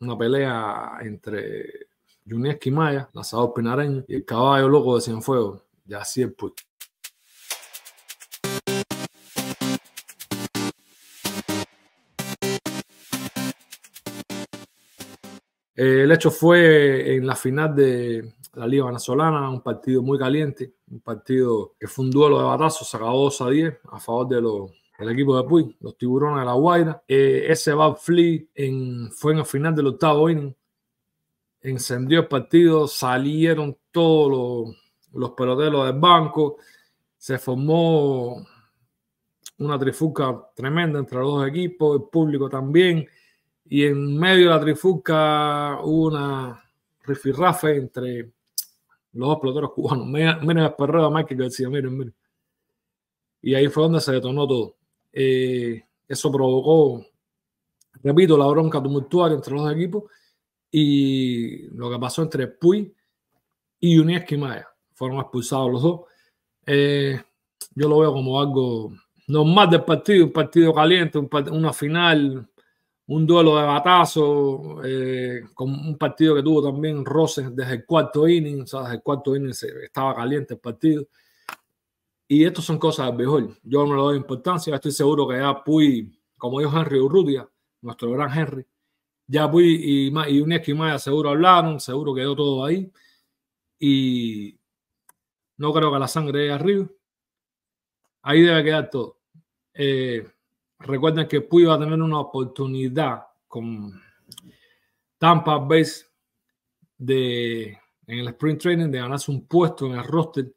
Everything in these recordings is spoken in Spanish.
una pelea entre y Maya, Lazado Pinareño y el caballo loco de Cienfuegos, ya así el pues. eh, El hecho fue en la final de la Liga Venezolana, un partido muy caliente, un partido que fue un duelo de batazos, sacado 2 a 10 a favor de los el equipo de Puy, los tiburones de la Guaira. Eh, ese Bob Flea fue en el final del octavo inning, encendió el partido, salieron todos los, peloteros del banco, se formó una trifulca tremenda entre los dos equipos, el público también, y en medio de la trifulca hubo una rifirrafe entre los dos peloteros cubanos. Miren el perro de que decía, miren, miren. Y ahí fue donde se detonó todo. Eh, eso provocó, repito, la bronca tumultuaria entre los equipos y lo que pasó entre Puy y Unieski Maya. Fueron expulsados los dos. Eh, yo lo veo como algo normal del partido, un partido caliente, una final, un duelo de batazo, eh, con un partido que tuvo también roces desde el cuarto inning, o sea, desde el cuarto inning se, estaba caliente el partido. Y estas son cosas mejor Yo no le doy importancia. Estoy seguro que ya Puy, como dijo Henry Urrutia, nuestro gran Henry, ya Puy y, y Unesco y seguro hablaron, seguro quedó todo ahí. Y no creo que la sangre de arriba. Ahí debe quedar todo. Eh, recuerden que Puy va a tener una oportunidad con Tampa Bay de, en el sprint training de ganarse un puesto en el roster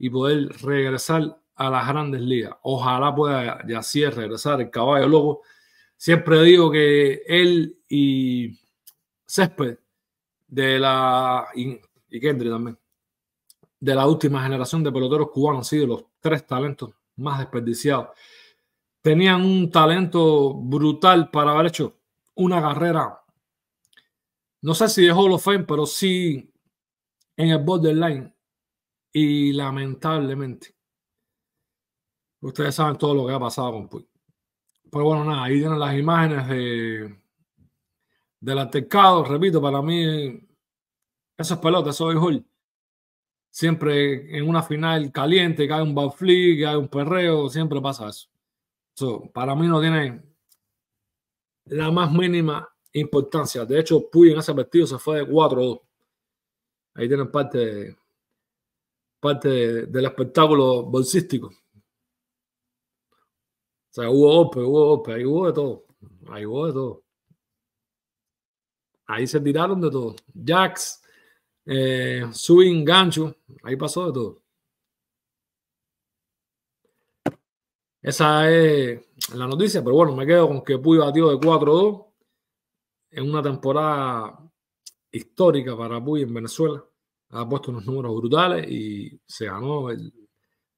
y poder regresar a las grandes ligas. Ojalá pueda y así regresar el caballo loco. Siempre digo que él y Césped de la y, también de la última generación de peloteros cubanos, Han de los tres talentos más desperdiciados. Tenían un talento brutal para haber hecho una carrera. No sé si dejó los pero sí en el borderline y lamentablemente, ustedes saben todo lo que ha pasado con Puy Pero pues bueno, nada, ahí tienen las imágenes de, del altercado. Repito, para mí, eso es pelota, eso es Siempre en una final caliente, que hay un baufli, que hay un perreo, siempre pasa eso. So, para mí no tiene la más mínima importancia. De hecho, Puy en ese partido se fue de 4-2. Ahí tienen parte de, parte del espectáculo bolsístico. O sea, hubo OPE, hubo OPE, ahí hubo de todo. Ahí hubo de todo. Ahí se tiraron de todo. Jax, eh, Swing, Gancho, ahí pasó de todo. Esa es la noticia, pero bueno, me quedo con que Puy batió de 4-2 en una temporada histórica para Puy en Venezuela ha puesto unos números brutales y se ganó el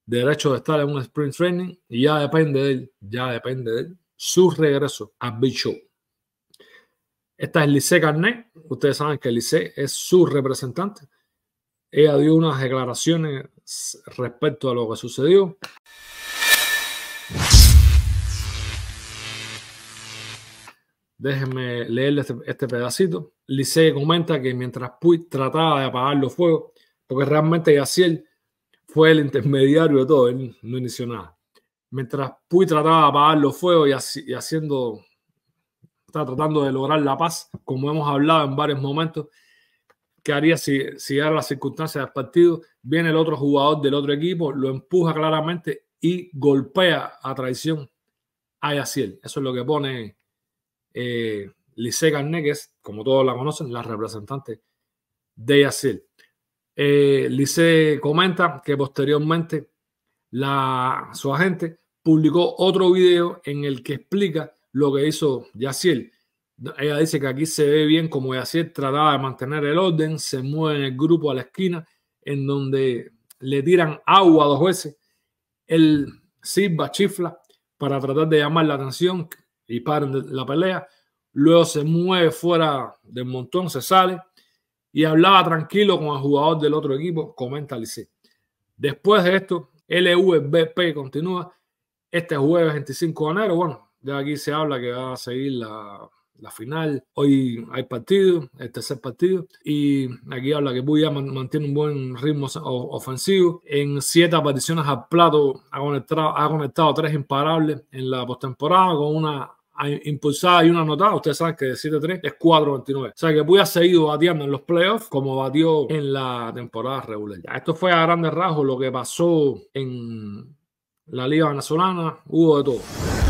derecho de estar en un sprint training y ya depende de él, ya depende de él, su regreso a Big Show. Esta es Lice Carnet, ustedes saben que Lice es su representante. Ella dio unas declaraciones respecto a lo que sucedió. Déjenme leerle este, este, pedacito. Licey comenta que mientras Puy trataba de apagar los fuegos, porque realmente Yaciel fue el intermediario de todo, él no inició nada. Mientras Puy trataba de apagar los fuegos y, haciendo, está tratando de lograr la paz, como hemos hablado en varios momentos, ¿qué haría si, si era la circunstancia del partido? Viene el otro jugador del otro equipo, lo empuja claramente y golpea a traición a Yaciel. Eso es lo que pone eh, Lise es, como todos la conocen, la representante de Yacil. Eh, Lice comenta que posteriormente la, su agente publicó otro video en el que explica lo que hizo Yaciel. Ella dice que aquí se ve bien como Yaciel trataba de mantener el orden, se mueve en el grupo a la esquina, en donde le tiran agua a los jueces. Él silba, chifla, para tratar de llamar la atención, y paren de la pelea. Luego se mueve fuera del montón, se sale y hablaba tranquilo con el jugador del otro equipo, comenta Lice. Después de esto, LVBP continúa este jueves 25 de enero. Bueno, ya aquí se habla que va a seguir la, la final. Hoy hay partido, el tercer partido, y aquí habla que Buya mantiene un buen ritmo ofensivo. En siete apariciones al plato ha conectado, ha conectado tres imparables en la postemporada con una impulsada y una anotada. Ustedes saben que de 7-3 es 4-29. O sea que voy a seguir bateando en los playoffs como batió en la temporada regular. esto fue a grandes rasgos lo que pasó en la Liga Venezolana. Hubo de todo.